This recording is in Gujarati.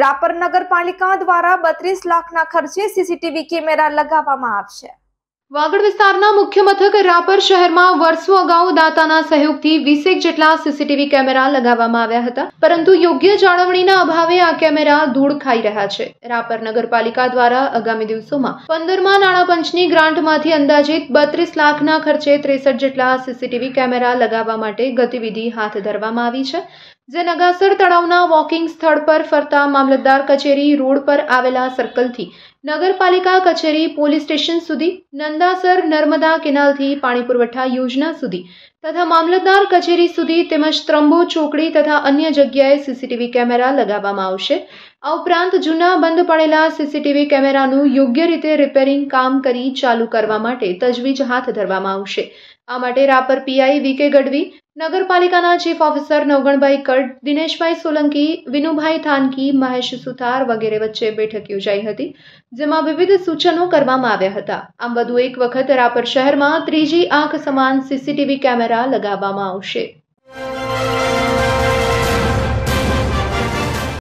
રાપર નગરપાલિકા દ્વારા બત્રીસ લાખના ખર્ચે સીસીટીવી કેમેરા લગાવવામાં આવશે વાગડ વિસ્તારના મુખ્ય મથક રાપર શહેરમાં વર્ષો અગાઉ દાતાના સહયોગથી વીસેક જેટલા સીસીટીવી કેમેરા લગાવવામાં આવ્યા હતા પરંતુ યોગ્ય જાળવણીના અભાવે આ કેમેરા ધૂળ ખાઈ રહ્યા છે રાપર નગરપાલિકા દ્વારા આગામી દિવસોમાં પંદરમા નાણાપંચની ગ્રાન્ટમાંથી અંદાજિત બત્રીસ લાખના ખર્ચે ત્રેસઠ જેટલા સીસીટીવી કેમેરા લગાવવા માટે ગતિવિધિ હાથ ધરવામાં આવી છે જે નગાસર તળાવના વોકિંગ સ્થળ પર ફરતા મામલતદાર કચેરી રોડ પર આવેલા સર્કલથી નગરપાલિકા કચેરી પોલીસ સ્ટેશન સુધી નંદાસર નર્મદા કેનાલથી પાણી પુરવઠા યોજના સુધી તથા મામલતદાર કચેરી સુધી તેમજ ત્રંબો ચોકડી તથા અન્ય જગ્યાએ સીસીટીવી કેમેરા લગાવવામાં આવશે આ ઉપરાંત જૂના બંધ પડેલા સીસીટીવી કેમેરાનું યોગ્ય રીતે રિપેરિંગ કામ કરી ચાલુ કરવા માટે તજવીજ હાથ ધરવામાં આવશે આ માટે રાપર પીઆઈ વી કે ગઢવી નગરપાલિકાના ચીફ ઓફિસર નવગણભાઈ કટ દિનેશભાઈ સોલંકી વિનુભાઈ થાનકી મહેશ સુથાર વગેરે વચ્ચે બેઠક યોજાઈ હતી જેમાં વિવિધ સૂચનો કરવામાં આવ્યા હતા આમ વધુ એક વખત રાપર શહેરમાં ત્રીજી આંખ સમાન સીસીટીવી કેમેરા લગાવવામાં આવશે